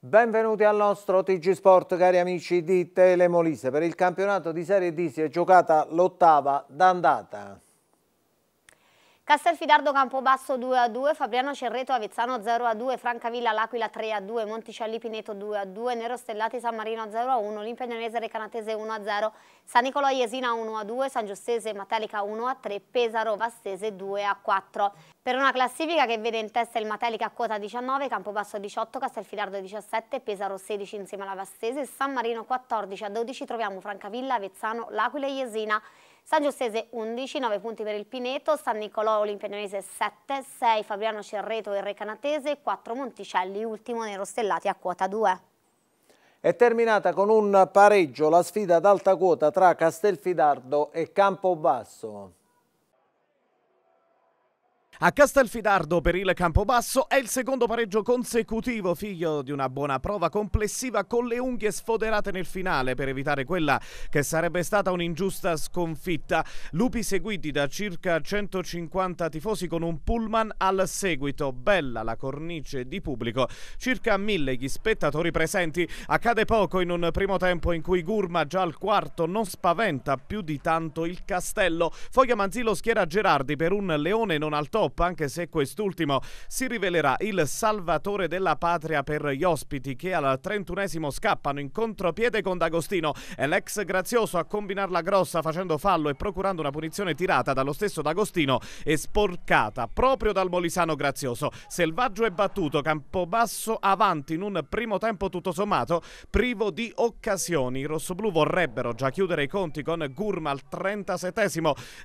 Benvenuti al nostro TG Sport cari amici di Telemolise. Per il campionato di Serie D si è giocata l'ottava d'andata. Castelfidardo Campobasso 2-2, a Fabriano Cerreto Avezzano 0-2, a Francavilla L'Aquila 3-2, a Monticelli Pineto 2-2, a Nero Stellati San Marino 0-1, a Olimpia Nionese Recanatese 1-0, a San Nicolò Iesina 1-2, a San Giustese Matelica 1-3, a Pesaro Vastese 2-4. a Per una classifica che vede in testa il Matelica a quota 19, Campobasso 18, Castelfidardo 17, Pesaro 16 insieme alla Vastese, San Marino 14 a 12 troviamo Francavilla, Avezzano, L'Aquila e Iesina. San Giustese 11, 9 punti per il Pineto, San Nicolò Olimpianese 7, 6 Fabriano Cerreto e Recanatese, 4 Monticelli, ultimo Nero Stellati a quota 2. È terminata con un pareggio la sfida ad alta quota tra Castelfidardo e Campobasso. A Castelfidardo per il Campobasso è il secondo pareggio consecutivo, figlio di una buona prova complessiva con le unghie sfoderate nel finale per evitare quella che sarebbe stata un'ingiusta sconfitta. Lupi seguiti da circa 150 tifosi con un pullman al seguito. Bella la cornice di pubblico, circa mille gli spettatori presenti. Accade poco in un primo tempo in cui Gurma già al quarto non spaventa più di tanto il castello. Foglia Manzillo schiera Gerardi per un leone non al top Pop, anche se quest'ultimo si rivelerà il salvatore della patria per gli ospiti che al 31 scappano in contropiede con D'Agostino. È l'ex grazioso a combinarla grossa facendo fallo e procurando una punizione tirata dallo stesso D'Agostino e sporcata proprio dal Molisano grazioso. Selvaggio e battuto, Campobasso avanti in un primo tempo tutto sommato privo di occasioni. I rossoblù vorrebbero già chiudere i conti con Gurma al 37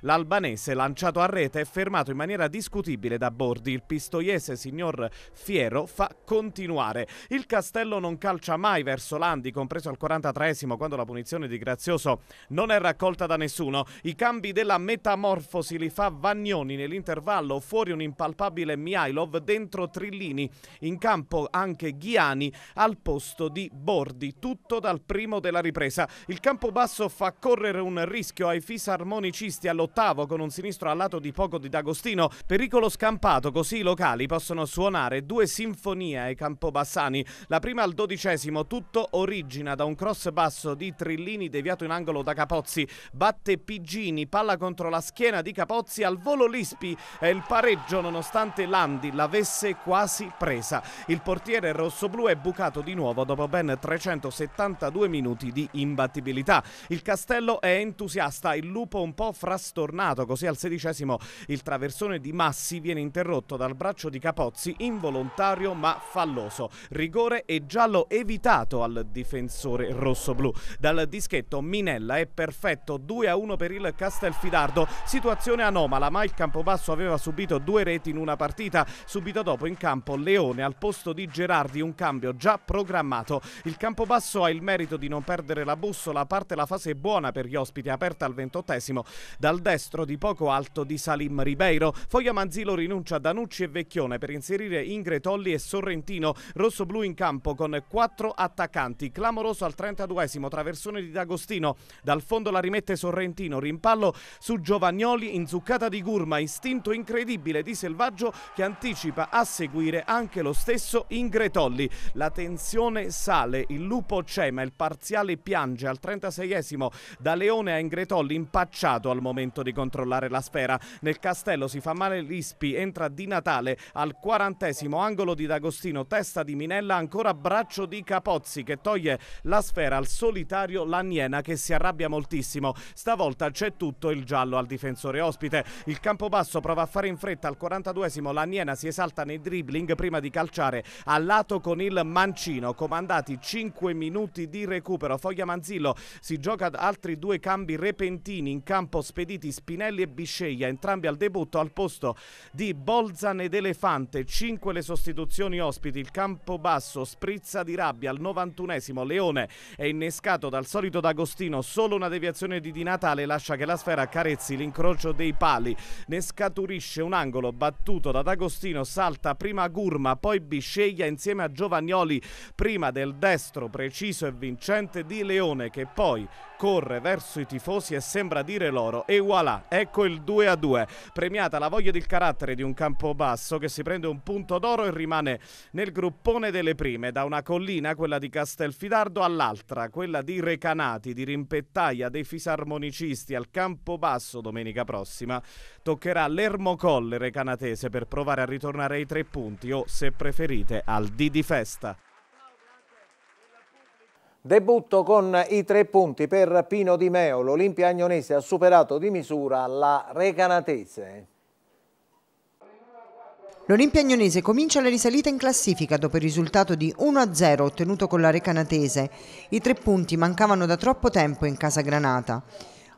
l'albanese lanciato a rete e fermato in maniera discutibile discutibile da Bordi. Il pistoiese signor Fiero fa continuare. Il Castello non calcia mai verso Landi, compreso al 43esimo, quando la punizione di Grazioso non è raccolta da nessuno. I cambi della metamorfosi li fa Vagnoni nell'intervallo, fuori un impalpabile Miailov, dentro Trillini. In campo anche Ghiani al posto di Bordi, tutto dal primo della ripresa. Il campo basso fa correre un rischio ai fisarmonicisti all'ottavo con un sinistro al lato di poco di D'Agostino. Per agricolo scampato, così i locali possono suonare due sinfonie ai Campobassani. La prima al dodicesimo, tutto origina da un cross basso di Trillini deviato in angolo da Capozzi, batte Pigini, palla contro la schiena di Capozzi al volo Lispi e il pareggio nonostante Landi l'avesse quasi presa. Il portiere rossoblu è bucato di nuovo dopo ben 372 minuti di imbattibilità. Il Castello è entusiasta, il Lupo un po' frastornato, così al sedicesimo il traversone di Massa Massi viene interrotto dal braccio di Capozzi involontario ma falloso. Rigore e giallo evitato al difensore rossoblù. Dal dischetto Minella è perfetto 2 a 1 per il Castelfidardo. Situazione anomala ma il Campobasso aveva subito due reti in una partita. Subito dopo in campo Leone al posto di Gerardi un cambio già programmato. Il Campobasso ha il merito di non perdere la bussola, a parte la fase buona per gli ospiti aperta al ventottesimo. Dal destro di poco alto di Salim Ribeiro. Foglia Manzilo rinuncia a Danucci e Vecchione per inserire Ingre Tolli e Sorrentino, rosso-blu in campo con quattro attaccanti. Clamoroso al 32esimo traversone di D'Agostino, dal fondo la rimette Sorrentino, rimpallo su Giovagnoli, inzuccata di Gurma, istinto incredibile di Selvaggio che anticipa a seguire anche lo stesso Ingre Tolli. La tensione sale, il lupo c'è ma il parziale piange al 36esimo da Leone a Ingre Tolli impacciato al momento di controllare la sfera. Nel castello si fa male Rispi entra di Natale al quarantesimo angolo di D'Agostino, testa di Minella, ancora braccio di Capozzi che toglie la sfera al solitario Laniena che si arrabbia moltissimo. Stavolta c'è tutto il giallo al difensore ospite. Il campo basso prova a fare in fretta al 42esimo, Laniena si esalta nei dribbling prima di calciare a lato con il mancino, comandati 5 minuti di recupero. Foglia Manzillo si gioca altri due cambi repentini in campo spediti Spinelli e Bisceglia, entrambi al debutto al posto di Bolzan ed Elefante 5 le sostituzioni ospiti il campo basso sprizza di rabbia al 91esimo Leone è innescato dal solito D'Agostino solo una deviazione di Di Natale lascia che la sfera carezzi l'incrocio dei pali ne scaturisce un angolo battuto da D'Agostino salta prima Gurma poi Bisceglia insieme a Giovagnoli prima del destro preciso e vincente di Leone che poi corre verso i tifosi e sembra dire loro e voilà ecco il 2 a 2 premiata la voglia di il carattere di un campo basso che si prende un punto d'oro e rimane nel gruppone delle prime, da una collina, quella di Castelfidardo, all'altra, quella di Recanati, di Rimpettaia, dei fisarmonicisti al campo basso domenica prossima. Toccherà l'Ermocolle recanatese per provare a ritornare ai tre punti o, se preferite, al D di festa. Debutto con i tre punti per Pino Di Meo, l'Olimpia Agnonese ha superato di misura la Recanatese. L'Olimpia Agnonese comincia la risalita in classifica dopo il risultato di 1-0 ottenuto con la Recanatese. I tre punti mancavano da troppo tempo in casa Granata.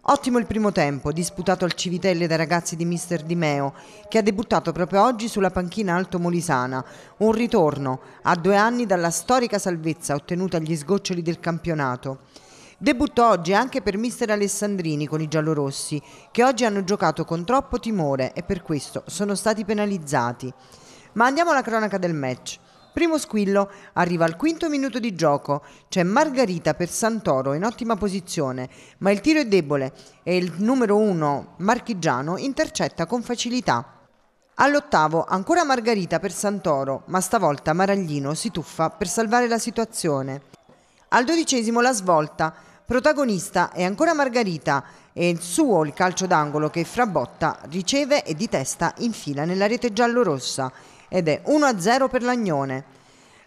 Ottimo il primo tempo, disputato al Civitelle dai ragazzi di Mister Di Meo, che ha debuttato proprio oggi sulla panchina Alto Molisana. Un ritorno a due anni dalla storica salvezza ottenuta agli sgoccioli del campionato. Debutto oggi anche per mister Alessandrini con i giallorossi, che oggi hanno giocato con troppo timore e per questo sono stati penalizzati. Ma andiamo alla cronaca del match. Primo squillo, arriva al quinto minuto di gioco, c'è Margarita per Santoro in ottima posizione, ma il tiro è debole e il numero 1, marchigiano intercetta con facilità. All'ottavo ancora Margarita per Santoro, ma stavolta Maraglino si tuffa per salvare la situazione. Al dodicesimo la svolta, protagonista è ancora Margarita e il suo il calcio d'angolo che Frabotta riceve e di testa infila nella rete giallorossa ed è 1-0 per l'Agnone.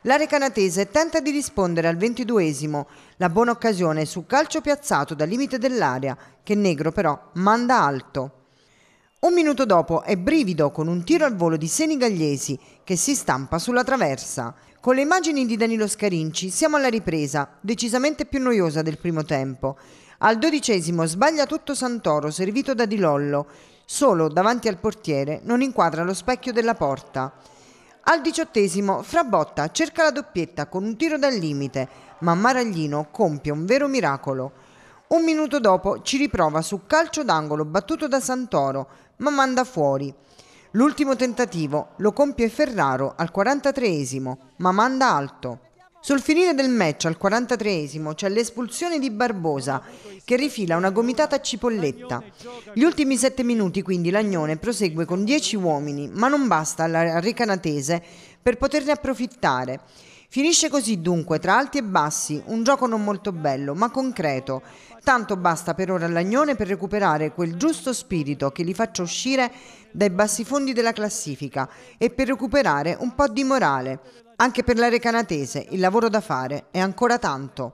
L'area canatese tenta di rispondere al ventiduesimo, la buona occasione su calcio piazzato dal limite dell'area che Negro però manda alto. Un minuto dopo è brivido con un tiro al volo di Senigallesi che si stampa sulla traversa. Con le immagini di Danilo Scarinci siamo alla ripresa, decisamente più noiosa del primo tempo. Al dodicesimo sbaglia tutto Santoro, servito da Di Lollo. Solo davanti al portiere non inquadra lo specchio della porta. Al diciottesimo Frabotta cerca la doppietta con un tiro dal limite, ma Maraglino compie un vero miracolo. Un minuto dopo ci riprova su calcio d'angolo battuto da Santoro, ma manda fuori. L'ultimo tentativo lo compie Ferraro al 43esimo, ma manda alto. Sul finire del match al 43esimo c'è l'espulsione di Barbosa che rifila una gomitata a cipolletta. Gli ultimi 7 minuti quindi l'Agnone prosegue con 10 uomini, ma non basta alla Recanatese per poterne approfittare Finisce così dunque, tra alti e bassi, un gioco non molto bello, ma concreto. Tanto basta per ora all'Agnone per recuperare quel giusto spirito che li faccia uscire dai bassi fondi della classifica e per recuperare un po' di morale. Anche per l'area canatese il lavoro da fare è ancora tanto.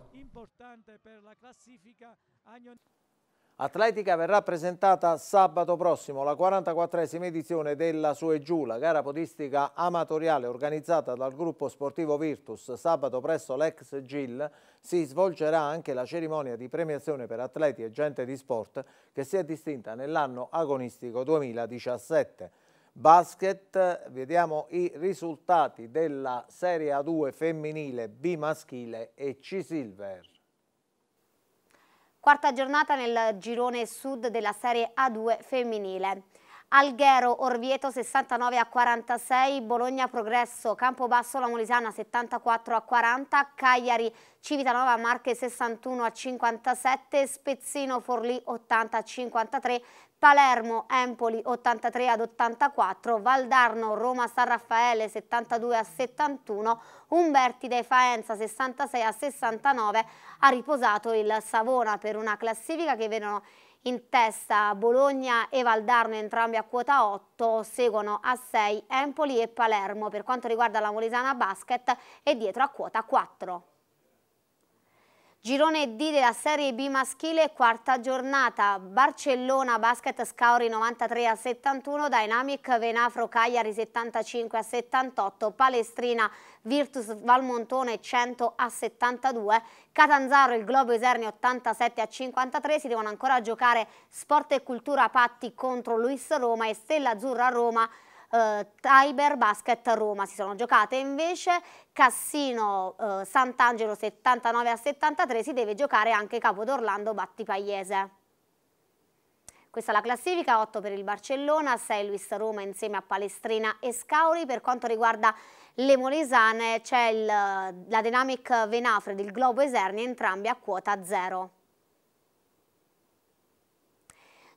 Atletica verrà presentata sabato prossimo la 44esima edizione della Su e Giù, la gara podistica amatoriale organizzata dal gruppo sportivo Virtus. Sabato presso l'ex GIL si svolgerà anche la cerimonia di premiazione per atleti e gente di sport che si è distinta nell'anno agonistico 2017. Basket, vediamo i risultati della Serie A2 femminile, B maschile e C Silver. Quarta giornata nel girone sud della Serie A2 femminile. Alghero Orvieto 69 a 46, Bologna Progresso, Campobasso La Molisana 74 a 40, Cagliari Civitanova Marche 61 a 57, Spezzino Forlì 80 a 53, Palermo Empoli 83 ad 84, Valdarno Roma San Raffaele 72 a 71, Umbertide Faenza 66 a 69, ha riposato il Savona per una classifica che vedono in testa Bologna e Valdarno entrambi a quota 8, seguono a 6 Empoli e Palermo. Per quanto riguarda la Molisana Basket è dietro a quota 4. Girone D della Serie B maschile, quarta giornata. Barcellona Basket Scauri 93 a 71, Dynamic Venafro Cagliari 75 a 78, Palestrina Virtus Valmontone 100 a 72, Catanzaro il Globo Eserni 87 a 53, si devono ancora giocare Sport e Cultura Patti contro Luis Roma e Stella Azzurra Roma eh, Tiber Basket Roma, si sono giocate invece Cassino eh, Sant'Angelo 79 a 73, si deve giocare anche Capodorlando Pagliese Questa è la classifica, 8 per il Barcellona, 6 Luis Roma insieme a Palestrina e Scauri. Per quanto riguarda le Molesane c'è la Dynamic Venafre del Globo Eserni, entrambi a quota 0.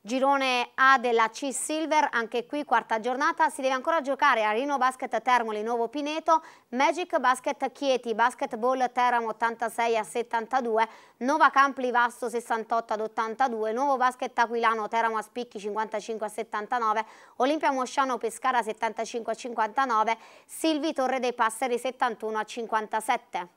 Girone A della C Silver, anche qui quarta giornata, si deve ancora giocare a Arino Basket Termoli Nuovo Pineto, Magic Basket Chieti, Basketball Teramo 86 a 72, Nova Campli Vasto 68 ad 82, Nuovo Basket Aquilano Teramo a Spicchi 55 a 79, Olimpia Mosciano Pescara 75 a 59, Silvi Torre dei Passeri 71 a 57.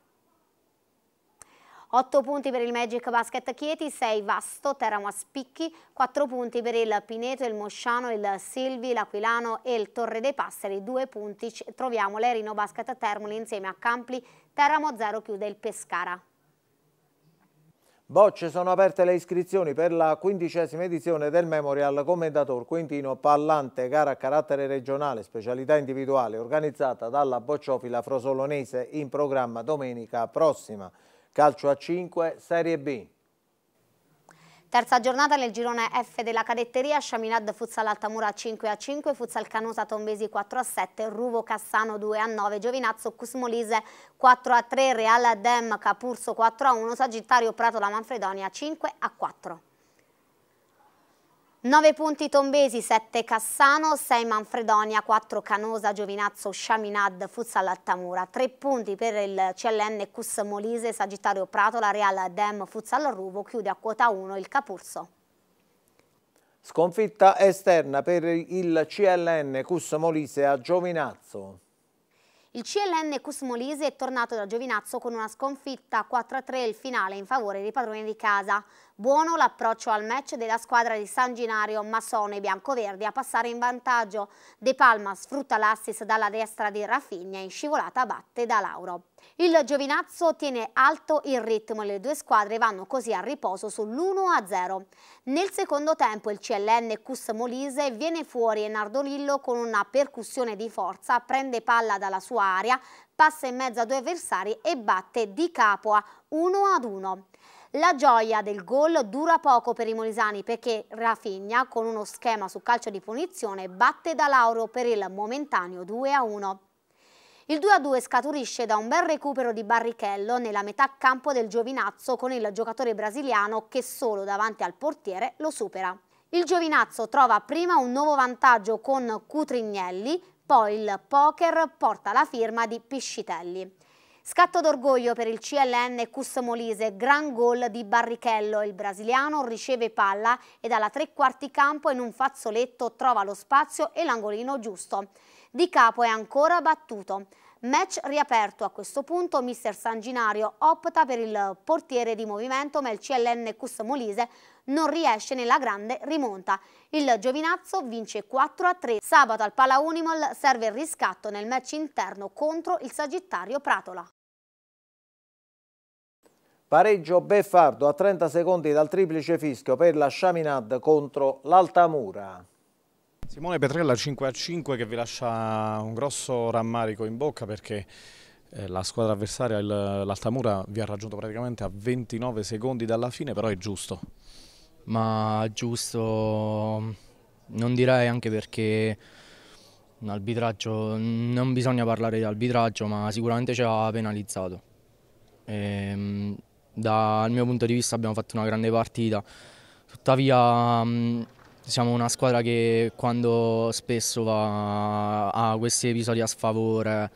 8 punti per il Magic Basket Chieti, 6 Vasto, Teramo a Spicchi, 4 punti per il Pineto, il Mosciano, il Silvi, l'Aquilano e il Torre dei Passeri, 2 punti troviamo l'Erino Basket Termoli insieme a Campli, Teramo 0 chiude il Pescara. Bocce sono aperte le iscrizioni per la quindicesima edizione del Memorial Commendator Quintino Pallante, gara a carattere regionale, specialità individuale, organizzata dalla bocciofila frosolonese in programma domenica prossima. Calcio a 5, Serie B. Terza giornata nel girone F della cadetteria, Shaminad Futsal Altamura 5 a 5, Futsal Canosa Tombesi 4 a 7, Ruvo Cassano 2 a 9, Giovinazzo Cusmolise 4 a 3, Real Dem Capurso 4 a 1, Sagittario Prato La Manfredonia 5 a 4. 9 punti Tombesi, 7 Cassano, 6 Manfredonia, 4 Canosa, Giovinazzo, Sciaminad, Futsal Altamura, 3 punti per il CLN Cus Molise, Sagittario Pratola, Real Dem, Futsal Ruvo, chiude a quota 1 il Capurso. Sconfitta esterna per il CLN Cus Molise a Giovinazzo. Il CLN Cusmolisi è tornato da Giovinazzo con una sconfitta 4-3 il finale in favore dei padroni di casa. Buono l'approccio al match della squadra di San Ginario, ma sono i biancoverdi a passare in vantaggio. De Palma sfrutta l'assist dalla destra di e in scivolata batte da Lauro. Il Giovinazzo tiene alto il ritmo e le due squadre vanno così a riposo sull'1-0. Nel secondo tempo il CLN Cus Molise viene fuori e Nardolillo con una percussione di forza prende palla dalla sua area, passa in mezzo a due avversari e batte di capo a 1-1. La gioia del gol dura poco per i molisani perché Rafigna, con uno schema su calcio di punizione batte da Lauro per il momentaneo 2-1. Il 2-2 scaturisce da un bel recupero di Barrichello nella metà campo del Giovinazzo con il giocatore brasiliano che solo davanti al portiere lo supera. Il Giovinazzo trova prima un nuovo vantaggio con Cutrignelli, poi il poker porta la firma di Piscitelli. Scatto d'orgoglio per il CLN Cus Molise, gran gol di Barrichello. Il brasiliano riceve palla e dalla tre quarti campo in un fazzoletto trova lo spazio e l'angolino giusto. Di capo è ancora battuto. Match riaperto a questo punto, mister Sanginario opta per il portiere di movimento ma il CLN Cus Molise non riesce nella grande rimonta. Il Giovinazzo vince 4 3. Sabato al Pala Unimol serve il riscatto nel match interno contro il Sagittario Pratola. Pareggio Beffardo a 30 secondi dal triplice fischio per la Chaminade contro l'Altamura. Simone Petrella 5 a 5 che vi lascia un grosso rammarico in bocca perché eh, la squadra avversaria, l'Altamura, vi ha raggiunto praticamente a 29 secondi dalla fine, però è giusto. Ma giusto non direi anche perché l'arbitraggio, non bisogna parlare di arbitraggio, ma sicuramente ci ha penalizzato. E, ehm, dal mio punto di vista abbiamo fatto una grande partita, tuttavia siamo una squadra che quando spesso va, ha questi episodi a sfavore,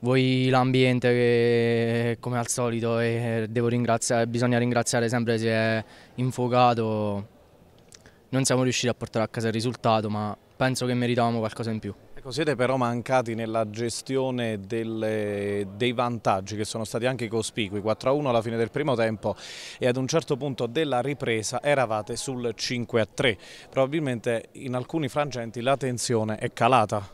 voi l'ambiente che come al solito e ringraziare, bisogna ringraziare sempre se è infuocato, non siamo riusciti a portare a casa il risultato ma penso che meritavamo qualcosa in più. Ecco, siete però mancati nella gestione delle, dei vantaggi che sono stati anche cospicui, 4-1 a alla fine del primo tempo e ad un certo punto della ripresa eravate sul 5-3, a probabilmente in alcuni frangenti la tensione è calata.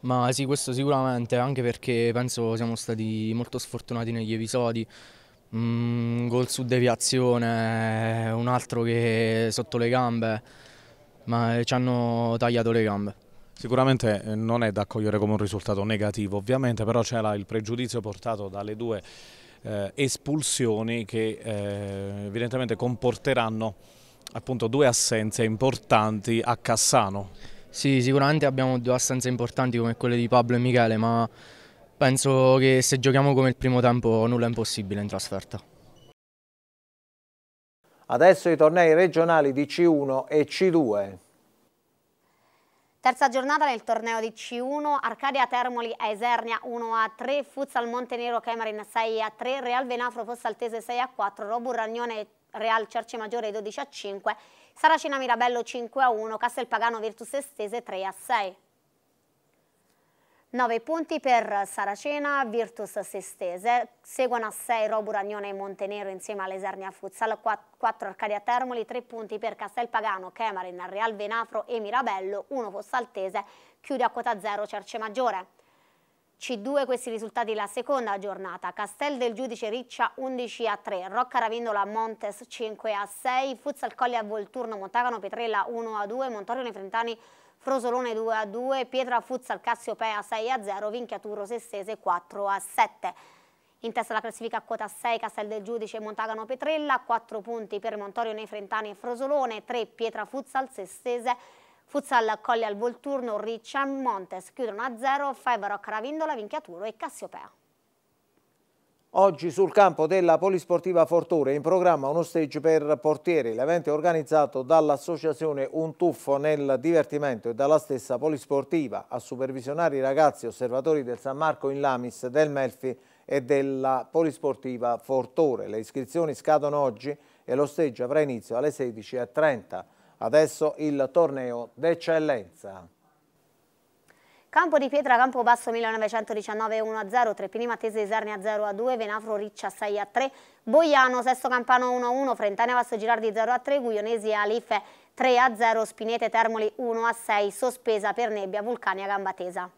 Ma sì, questo sicuramente, anche perché penso siamo stati molto sfortunati negli episodi, mm, gol su deviazione, un altro che sotto le gambe, ma ci hanno tagliato le gambe. Sicuramente eh, non è da accogliere come un risultato negativo, ovviamente, però c'era il pregiudizio portato dalle due eh, espulsioni che eh, evidentemente comporteranno appunto due assenze importanti a Cassano. Sì, sicuramente abbiamo due assenze importanti come quelle di Pablo e Michele, ma penso che se giochiamo come il primo tempo nulla è impossibile in trasferta. Adesso i tornei regionali di C1 e C2. Terza giornata nel torneo di C1, Arcadia Termoli a Esernia 1 a 3, Futsal Montenero Camerin 6 a 3, Real Venafro Fossaltese 6 a 4, Robur Ragnone Real Cerce Maggiore 12 a 5, Saracina Mirabello 5 a 1, Castelpagano Virtus Estese 3 a 6. 9 punti per Saracena, Virtus Sestese, seguono a 6 Robur Agnone e Montenero insieme all'Esernia Futsal, 4 Arcadia Termoli, 3 punti per Castelpagano, Kemarin, Real Venafro e Mirabello, 1 Fossaltese, chiude a quota 0 Cerce Maggiore. C2 questi risultati la seconda giornata, Castel del Giudice Riccia 11 a 3, Rocca Ravindola Montes 5 a 6, Futsal Colli a Volturno, Montagano Petrella 1 a 2, Montorione Frentani 1 2, Frosolone 2 a 2, Pietra Futsal Cassiopea 6 a 0, Vinchiaturo Sessese 4 a 7. In testa la classifica a quota 6 Castel del Giudice e Montagano Petrella, 4 punti per Montorio nei Frentani e Frosolone, 3 Pietra Futsal Sessese, Futsal Colli al Volturno, Riccia Montes chiudono a 0, Faivaro Caravindola, Vinchiaturo e Cassiopea. Oggi sul campo della Polisportiva Fortore in programma uno stage per portieri, l'evento è organizzato dall'associazione Un Tuffo nel Divertimento e dalla stessa Polisportiva a supervisionare i ragazzi osservatori del San Marco in Lamis, del Melfi e della Polisportiva Fortore. Le iscrizioni scadono oggi e lo stage avrà inizio alle 16.30. Adesso il torneo d'eccellenza. Campo di Pietra, Campo Basso 1919 1 0, Treppini Mattese Isarnia 0 2, Venafro Riccia 6 3, Boiano, Sesto Campano 1 1, Frentania Vasso Girardi 0 3, Guglionesi Alife 3 0, Spinete Termoli 1 6, sospesa per nebbia Vulcania Gambatesa.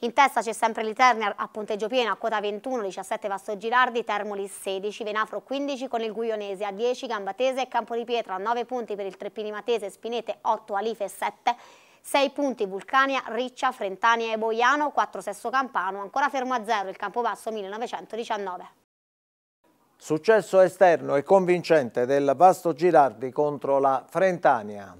In testa c'è sempre l'Iternia a punteggio pieno a quota 21, 17 Vasto Girardi, Termoli 16, Venafro 15 con il Guionese a 10, Gambatese e Campo di Pietra 9 punti per il Treppini Matese, Spinete 8, Alife 7, 6 punti Vulcania, Riccia, Frentania e Boiano, 4 Sesso Campano, ancora fermo a 0 il Campobasso 1919. Successo esterno e convincente del Vasto Girardi contro la Frentania.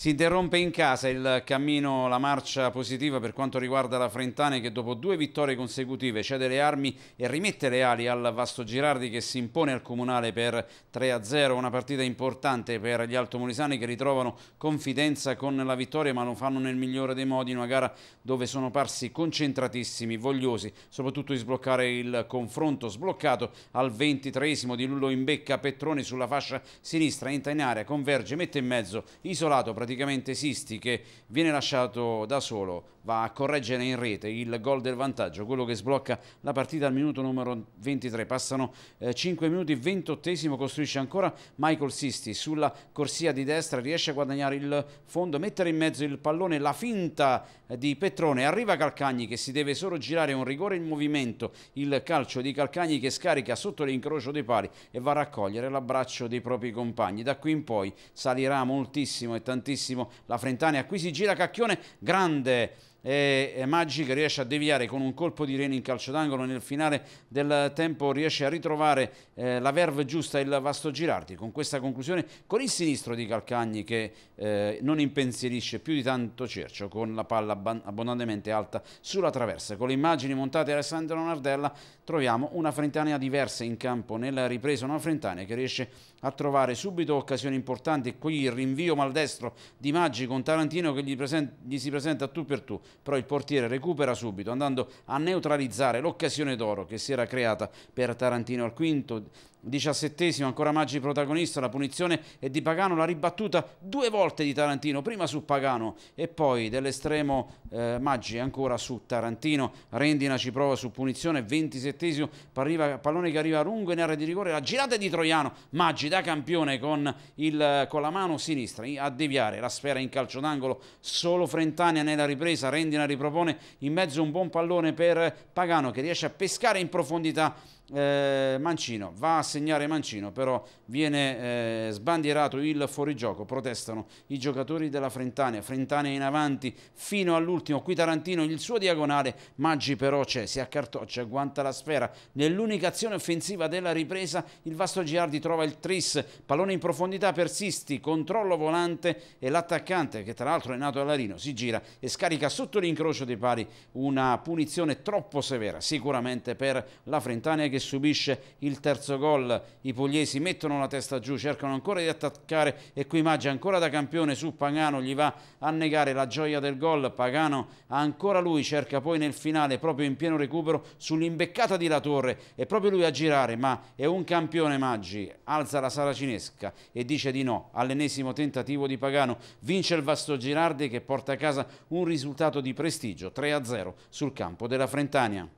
Si interrompe in casa il cammino, la marcia positiva per quanto riguarda la Frentane che dopo due vittorie consecutive cede le armi e rimette le ali al Vasto Girardi che si impone al Comunale per 3-0, una partita importante per gli altomolisani che ritrovano confidenza con la vittoria ma lo fanno nel migliore dei modi in una gara dove sono parsi concentratissimi, vogliosi, soprattutto di sbloccare il confronto sbloccato al 23 di Lullo in becca Petroni sulla fascia sinistra, entra in area, converge, mette in mezzo, isolato praticamente praticamente Sisti che viene lasciato da solo, va a correggere in rete il gol del vantaggio, quello che sblocca la partita al minuto numero 23. Passano eh, 5 minuti, 28 costruisce ancora Michael Sisti sulla corsia di destra, riesce a guadagnare il fondo, mettere in mezzo il pallone, la finta di Petrone, arriva Calcagni che si deve solo girare un rigore in movimento, il calcio di Calcagni che scarica sotto l'incrocio dei pali e va a raccogliere l'abbraccio dei propri compagni. Da qui in poi salirà moltissimo e tantissimo la Frentania. Qui si gira Cacchione, grande e Maggi che riesce a deviare con un colpo di reni in calcio d'angolo nel finale del tempo riesce a ritrovare eh, la verve giusta il Vasto Girardi con questa conclusione con il sinistro di Calcagni che eh, non impensierisce più di tanto Cercio con la palla abbondantemente alta sulla traversa con le immagini montate da Alessandro Nardella troviamo una Frentania diversa in campo nella ripresa una Frentania che riesce a trovare subito occasioni importanti e qui il rinvio maldestro di Maggi con Tarantino che gli, gli si presenta tu per tu, però il portiere recupera subito andando a neutralizzare l'occasione d'oro che si era creata per Tarantino al quinto Diciassettesimo, ancora Maggi protagonista, la punizione è di Pagano, la ribattuta due volte di Tarantino, prima su Pagano e poi dell'estremo eh, Maggi ancora su Tarantino, Rendina ci prova su punizione, ventisettesimo, parriva, pallone che arriva lungo in area di rigore, la girata di Troiano, Maggi da campione con, il, con la mano sinistra a deviare la sfera in calcio d'angolo, solo Frentania nella ripresa, Rendina ripropone in mezzo un buon pallone per Pagano che riesce a pescare in profondità eh, Mancino, va a segnare Mancino, però viene eh, sbandierato il fuorigioco, protestano i giocatori della Frentania, Frentania in avanti fino all'ultimo, qui Tarantino il suo diagonale, Maggi però c'è, si accartoccia, agguanta la sfera, nell'unica azione offensiva della ripresa il Vasto Giardi trova il tris, pallone in profondità per Sisti, controllo volante e l'attaccante che tra l'altro è nato a Larino si gira e scarica sotto l'incrocio dei pari una punizione troppo severa sicuramente per la Frentania che che subisce il terzo gol, i pugliesi mettono la testa giù, cercano ancora di attaccare e qui Maggi ancora da campione su Pagano, gli va a negare la gioia del gol, Pagano ancora lui cerca poi nel finale proprio in pieno recupero sull'imbeccata di La Torre, è proprio lui a girare ma è un campione Maggi, alza la sala cinesca e dice di no all'ennesimo tentativo di Pagano, vince il Vasto Girardi che porta a casa un risultato di prestigio 3-0 sul campo della Frentania.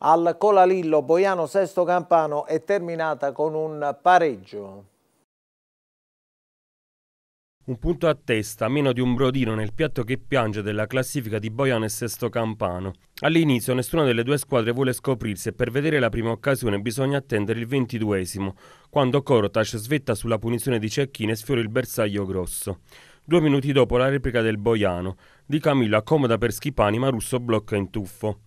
Al Colalillo Boiano Sesto Campano è terminata con un pareggio. Un punto a testa, meno di un brodino nel piatto che piange della classifica di Boiano e Sesto Campano. All'inizio nessuna delle due squadre vuole scoprirsi e per vedere la prima occasione bisogna attendere il ventiduesimo, quando Korotash svetta sulla punizione di Cecchini e sfiora il bersaglio grosso. Due minuti dopo la replica del Boiano, Di Camillo accomoda per Schipani ma Russo blocca in tuffo.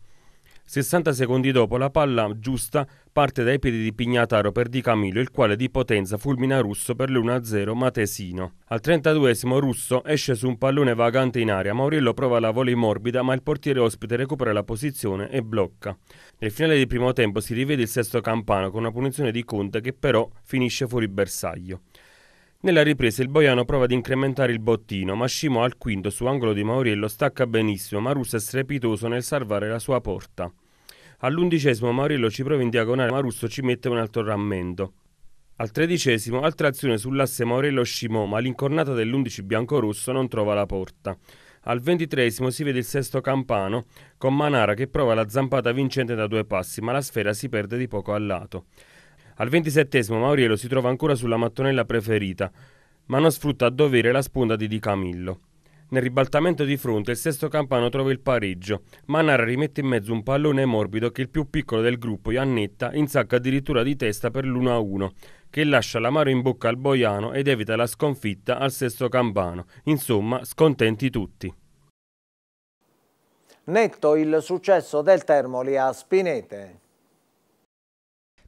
60 secondi dopo la palla giusta parte dai piedi di Pignataro per Di Camillo, il quale di potenza fulmina Russo per l'1-0 Matesino. Al 32esimo Russo esce su un pallone vagante in aria, Maurillo prova la vola morbida ma il portiere ospite recupera la posizione e blocca. Nel finale di primo tempo si rivede il sesto campano con una punizione di Conte che però finisce fuori bersaglio. Nella ripresa il Boiano prova ad incrementare il bottino, ma Scimo al quinto su angolo di Mauriello stacca benissimo, ma Russo è strepitoso nel salvare la sua porta. All'undicesimo Mauriello ci prova in diagonale, ma Russo ci mette un altro rammendo. Al tredicesimo, altra azione sull'asse maurello scimò ma l'incornata dell'11 biancorosso non trova la porta. Al ventitreesimo si vede il sesto campano, con Manara che prova la zampata vincente da due passi, ma la sfera si perde di poco al lato. Al ventisettesimo Mauriello si trova ancora sulla mattonella preferita, ma non sfrutta a dovere la sponda di Di Camillo. Nel ribaltamento di fronte il sesto campano trova il pareggio. Manara rimette in mezzo un pallone morbido che il più piccolo del gruppo, Iannetta, insacca addirittura di testa per l'1-1, che lascia l'amaro in bocca al Boiano ed evita la sconfitta al sesto campano. Insomma, scontenti tutti. Netto il successo del Termoli a Spinete.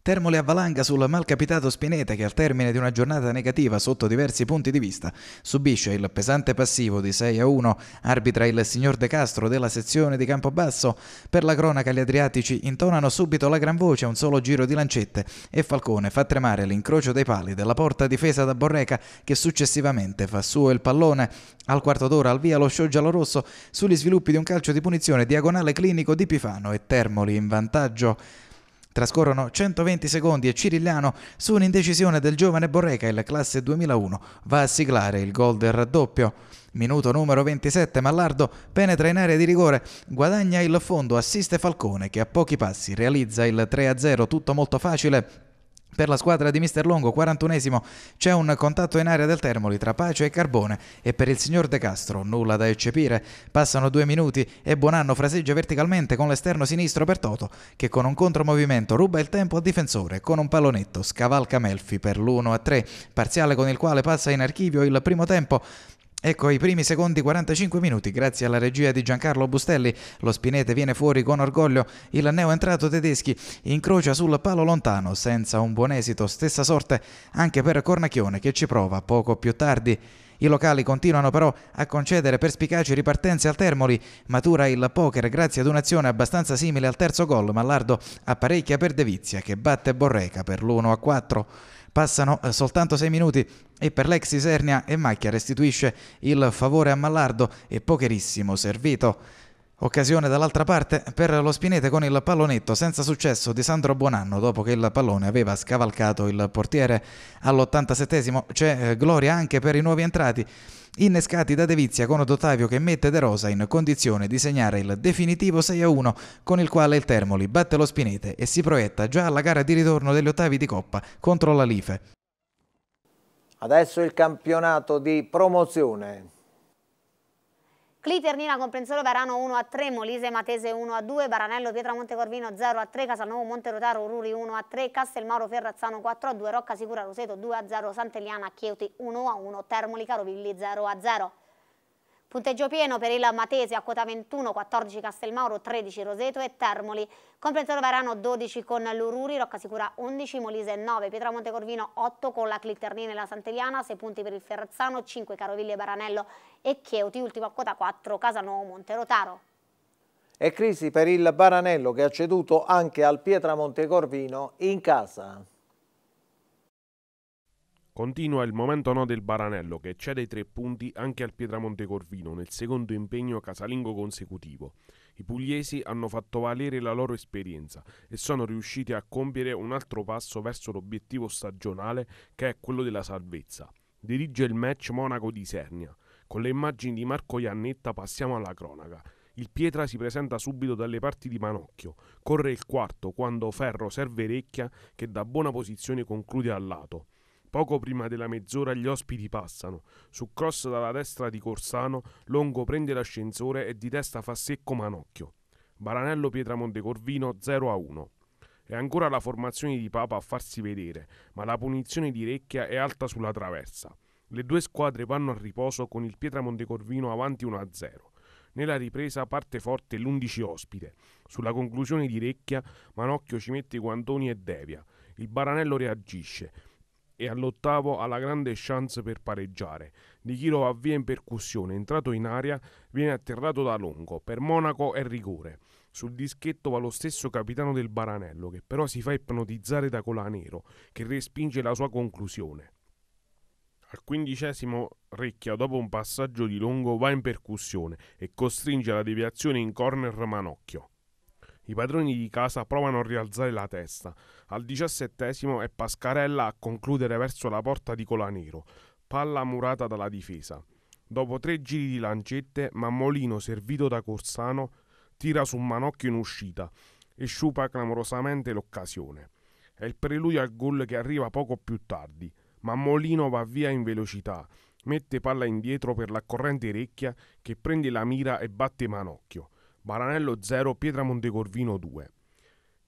Termoli avvalanga sul malcapitato Spinetta che al termine di una giornata negativa sotto diversi punti di vista subisce il pesante passivo di 6 a 1, arbitra il signor De Castro della sezione di Campobasso. Per la cronaca gli Adriatici intonano subito la gran voce un solo giro di lancette e Falcone fa tremare l'incrocio dei pali della porta difesa da Borreca che successivamente fa suo il pallone. Al quarto d'ora al via lo show giallorosso sugli sviluppi di un calcio di punizione diagonale clinico di Pifano e Termoli in vantaggio. Trascorrono 120 secondi e Cirigliano, su un'indecisione del giovane Borreca, il classe 2001, va a siglare il gol del raddoppio. Minuto numero 27, Mallardo penetra in area di rigore, guadagna il fondo, assiste Falcone che a pochi passi realizza il 3-0, tutto molto facile. Per la squadra di Mister Longo, 41esimo, c'è un contatto in area del Termoli tra Pace e Carbone e per il signor De Castro nulla da eccepire. Passano due minuti e Buonanno fraseggia verticalmente con l'esterno sinistro per Toto che con un contromovimento ruba il tempo al difensore con un pallonetto scavalca Melfi per l'1-3, parziale con il quale passa in archivio il primo tempo. Ecco i primi secondi 45 minuti, grazie alla regia di Giancarlo Bustelli, lo Spinete viene fuori con orgoglio, il neoentrato tedeschi incrocia sul palo lontano senza un buon esito, stessa sorte anche per Cornacchione che ci prova poco più tardi. I locali continuano però a concedere perspicaci ripartenze al Termoli. Matura il poker grazie ad un'azione abbastanza simile al terzo gol, Mallardo apparecchia per Devizia che batte Borreca per l'1 a 4. Passano eh, soltanto 6 minuti e per l'ex Isernia e Macchia restituisce il favore a Mallardo e pocherissimo servito. Occasione dall'altra parte per lo Spinete con il pallonetto senza successo di Sandro Buonanno dopo che il pallone aveva scavalcato il portiere. All'87 c'è eh, gloria anche per i nuovi entrati innescati da Devizia con Ottavio che mette De Rosa in condizione di segnare il definitivo 6-1 con il quale il Termoli batte lo Spinete e si proietta già alla gara di ritorno degli ottavi di Coppa contro la Life. Adesso il campionato di promozione. Cliternina con Prenzolo Verano 1 a 3, Molise Matese 1 a 2, Baranello Pietramonte Corvino 0 a 3, Casanovo Monterotaro Ruri 1 a 3, Castelmauro Ferrazzano 4 a 2, Rocca Sicura Roseto 2 a 0, Sant'Eliana Chieuti 1 a 1, Termoli Carovilli 0 a 0. Punteggio pieno per il Matese a quota 21, 14 Castelmauro, 13 Roseto e Termoli. Comprensore Varano 12 con l'Ururi, Rocca Sicura 11, Molise 9, Pietramonte Corvino 8 con la Clitternina e la Santeliana, 6 punti per il Ferrazzano, 5 Caroviglie, Baranello e Chieuti, ultimo a quota 4 Casanovo, Monterotaro. E crisi per il Baranello che ha ceduto anche al Pietramonte Corvino in casa. Continua il momento no del Baranello che cede i tre punti anche al Pietramonte Corvino nel secondo impegno casalingo consecutivo. I pugliesi hanno fatto valere la loro esperienza e sono riusciti a compiere un altro passo verso l'obiettivo stagionale che è quello della salvezza. Dirige il match Monaco di Sernia. Con le immagini di Marco Iannetta passiamo alla cronaca. Il Pietra si presenta subito dalle parti di Manocchio. Corre il quarto quando Ferro serve Recchia che da buona posizione conclude al lato. Poco prima della mezz'ora gli ospiti passano. Su cross dalla destra di Corsano, Longo prende l'ascensore e di testa fa secco Manocchio. Baranello Pietramonte Corvino 0 a 1. È ancora la formazione di Papa a farsi vedere, ma la punizione di Recchia è alta sulla traversa. Le due squadre vanno a riposo con il Pietramonte Corvino avanti 1 a 0. Nella ripresa parte forte l'11 ospite. Sulla conclusione di Recchia, Manocchio ci mette i guantoni e devia. Il Baranello reagisce e all'ottavo ha la grande chance per pareggiare. Di Chiro via in percussione, entrato in aria, viene atterrato da Longo. Per Monaco è rigore. Sul dischetto va lo stesso capitano del Baranello, che però si fa ipnotizzare da Colanero, che respinge la sua conclusione. Al quindicesimo Recchia, dopo un passaggio di Longo, va in percussione e costringe la deviazione in corner Manocchio. I padroni di casa provano a rialzare la testa. Al diciassettesimo è Pascarella a concludere verso la porta di Colanero, palla murata dalla difesa. Dopo tre giri di lancette, Mammolino, servito da Corsano, tira su un Manocchio in uscita e sciupa clamorosamente l'occasione. È il preludio al gol che arriva poco più tardi. Mammolino va via in velocità, mette palla indietro per la corrente recchia che prende la mira e batte Manocchio. Baranello 0, Pietramonte Corvino 2.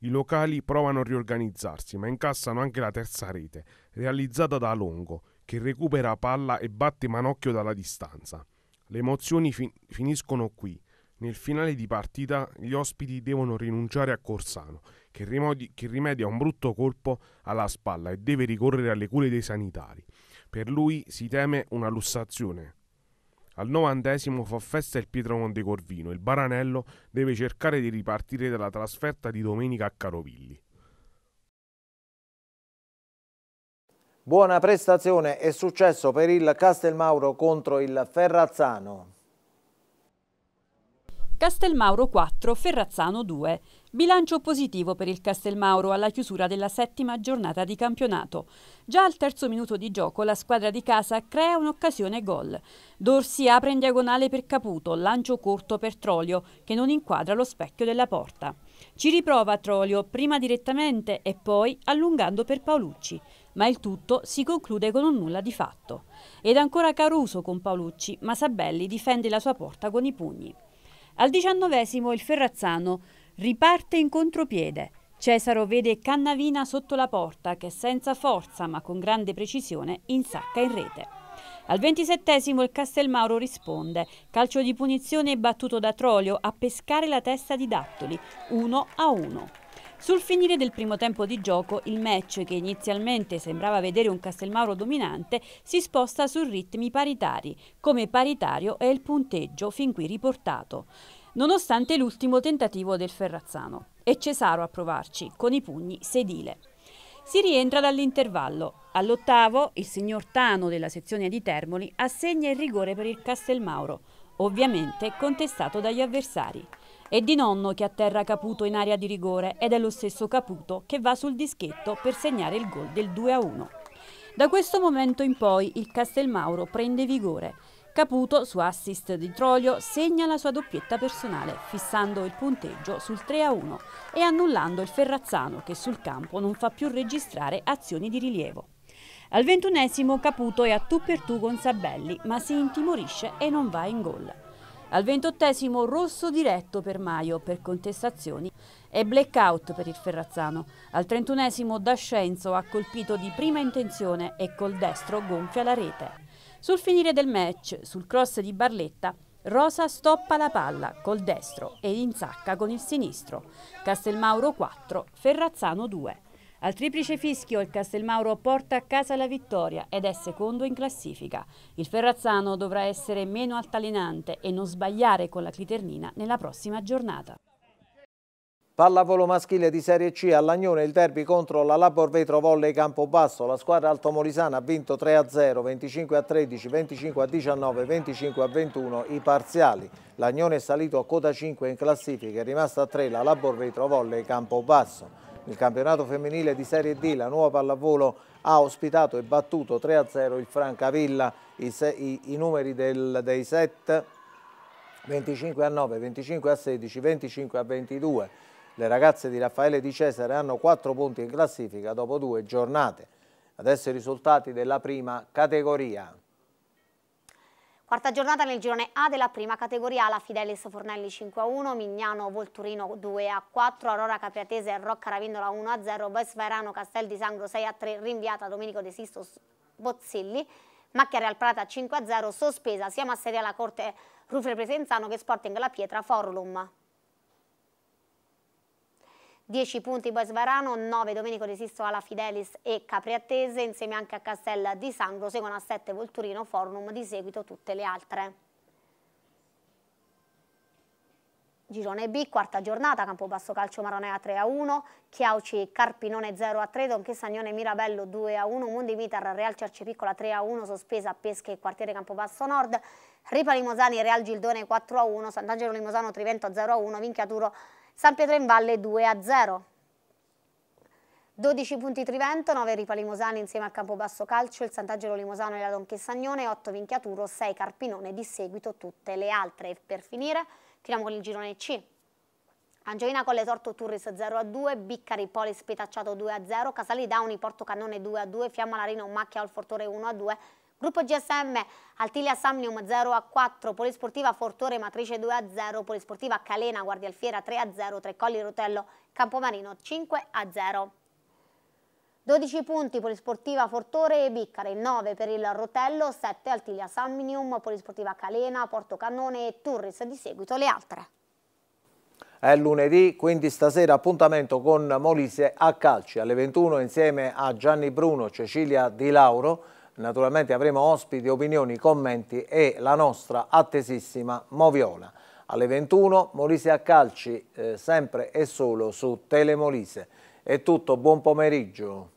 I locali provano a riorganizzarsi, ma incassano anche la terza rete, realizzata da Longo, che recupera palla e batte Manocchio dalla distanza. Le emozioni fin- finiscono qui. Nel finale di partita gli ospiti devono rinunciare a Corsano, che, rimodi- che rimedia un brutto colpo alla spalla e deve ricorrere alle cure dei sanitari. Per lui si teme una lussazione, al novantesimo fa festa il Pietromont di Corvino. Il Baranello deve cercare di ripartire dalla trasferta di domenica a Carovilli. Buona prestazione e successo per il Castelmauro contro il Ferrazzano. Castelmauro 4, Ferrazzano 2. Bilancio positivo per il Castelmauro alla chiusura della settima giornata di campionato. Già al terzo minuto di gioco la squadra di casa crea un'occasione gol. Dorsi apre in diagonale per Caputo, lancio corto per Trolio che non inquadra lo specchio della porta. Ci riprova Trolio prima direttamente e poi allungando per Paolucci, ma il tutto si conclude con un nulla di fatto. Ed ancora Caruso con Paolucci, ma Sabelli difende la sua porta con i pugni. Al diciannovesimo il Ferrazzano riparte in contropiede. Cesaro vede Cannavina sotto la porta che senza forza ma con grande precisione insacca in rete. Al ventisettesimo il Castelmauro risponde, calcio di punizione battuto da Trolio a pescare la testa di Dattoli, 1 a 1. Sul finire del primo tempo di gioco, il match, che inizialmente sembrava vedere un Castelmauro dominante, si sposta su ritmi paritari, come paritario è il punteggio fin qui riportato, nonostante l'ultimo tentativo del Ferrazzano. E Cesaro a provarci, con i pugni sedile. Si rientra dall'intervallo. All'ottavo, il signor Tano della sezione di Termoli assegna il rigore per il Castelmauro, ovviamente contestato dagli avversari. È di nonno che atterra Caputo in area di rigore ed è lo stesso Caputo che va sul dischetto per segnare il gol del 2-1. a Da questo momento in poi il Castelmauro prende vigore. Caputo, su assist di Troglio, segna la sua doppietta personale, fissando il punteggio sul 3-1 e annullando il Ferrazzano che sul campo non fa più registrare azioni di rilievo. Al ventunesimo Caputo è a tu per tu con Sabelli, ma si intimorisce e non va in gol. Al ventottesimo rosso diretto per Maio per contestazioni e blackout per il Ferrazzano. Al trentunesimo Dascenzo ha colpito di prima intenzione e col destro gonfia la rete. Sul finire del match, sul cross di Barletta, Rosa stoppa la palla col destro e insacca con il sinistro. Castelmauro 4, Ferrazzano 2. Al triplice fischio il Castelmauro porta a casa la vittoria ed è secondo in classifica. Il Ferrazzano dovrà essere meno altalenante e non sbagliare con la Cliternina nella prossima giornata. Pallavolo maschile di Serie C all'Agnone il derby contro la Labor Vetro Volley Campobasso. La squadra altomolisana ha vinto 3-0, 25-13, 25-19, 25-21 i parziali. L'Agnone è salito a quota 5 in classifica, è rimasta a 3 la Labor Vetro Volley Campobasso. Nel campionato femminile di Serie D la nuova pallavolo ha ospitato e battuto 3-0 il Francavilla, i, se, i, i numeri del, dei set 25 a 9, 25 a 16, 25 a 22. Le ragazze di Raffaele Di Cesare hanno 4 punti in classifica dopo due giornate. Adesso i risultati della prima categoria. Quarta giornata nel girone A della prima categoria, la Fidelis Fornelli 5-1, Mignano Volturino 2-4, Aurora Capriatese e Rocca Ravindola 1-0, Vesverano Castel di Sangro 6-3, rinviata Domenico De Sisto Bozzilli, Macchia Real Prata 5-0, sospesa sia Masseria la Corte Rufre Presenzano che Sporting La Pietra Forlum. 10 punti Basvarano, 9 Domenico Resisto alla Fidelis e Capriattese, insieme anche a Castel di Sangro, seguono a 7 Volturino Forum, di seguito tutte le altre. Girone B, quarta giornata, Campobasso Calcio Maronea 3 a 1, Chiauci Carpinone 0 a 3, Don Sagnone Mirabello 2 a 1, Mondi Vitar Real Cercepiccola 3 a 1, Sospesa Pesche e Quartiere Campobasso Nord, Ripa Limosani Real Gildone 4 a 1, Sant'Angelo Limosano Trivento 0 a 1, Vinchiaturo 0 San Pietro in Valle 2 a 0. 12 punti Trivento, 9 Ripa Limosani insieme al Campobasso Calcio, il Sant'Angelo Limosano e la Don Chessagnone, 8 Vinchiaturo, 6 Carpinone, di seguito tutte le altre. E Per finire, finiamo con il girone C. Angioina con le Torto Turris 0 a 2, Biccari Polis Petacciato 2 a 0, Casali Dauni Porto Cannone 2 a 2, Fiamma Larino Macchia Olfortore 1 a 2, Gruppo GSM Altilia Samnium 0 a 4, Polisportiva Fortore Matrice 2 a 0, Polisportiva Calena Guardia Alfiera 3 a 0, Trecolli Rotello Campomarino 5 a 0. 12 punti Polisportiva Fortore e Biccare, 9 per il Rotello, 7 Altilia Samnium, Polisportiva Calena, Porto Cannone e Turris, di seguito le altre. È lunedì, quindi stasera appuntamento con Molise a calci alle 21 insieme a Gianni Bruno, Cecilia Di Lauro, Naturalmente avremo ospiti, opinioni, commenti e la nostra attesissima Moviola. Alle 21 Molise a calci, eh, sempre e solo su Telemolise. È tutto, buon pomeriggio.